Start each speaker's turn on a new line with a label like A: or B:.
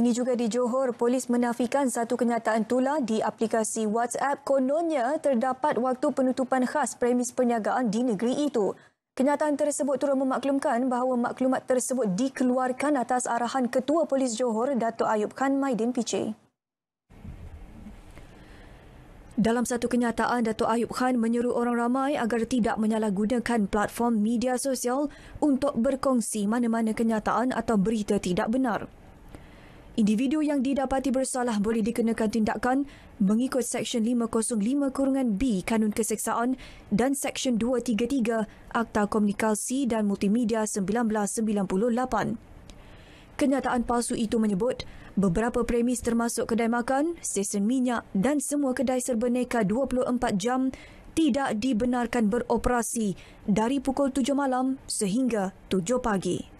A: Ini juga di Johor, polis menafikan satu kenyataan tular di aplikasi WhatsApp kononnya terdapat waktu penutupan khas premis perniagaan di negeri itu. Kenyataan tersebut turut memaklumkan bahawa maklumat tersebut dikeluarkan atas arahan Ketua Polis Johor, Dato' Ayub Khan Maidin Piche. Dalam satu kenyataan, Dato' Ayub Khan menyeru orang ramai agar tidak menyalahgunakan platform media sosial untuk berkongsi mana-mana kenyataan atau berita tidak benar individu yang didapati bersalah boleh dikenakan tindakan mengikut Seksyen 505 Kurungan B Kanun Keseksaan dan Seksyen 233 Akta Komunikasi dan Multimedia 1998. Kenyataan palsu itu menyebut beberapa premis termasuk kedai makan, stesen minyak dan semua kedai serba neka 24 jam tidak dibenarkan beroperasi dari pukul 7 malam sehingga 7 pagi.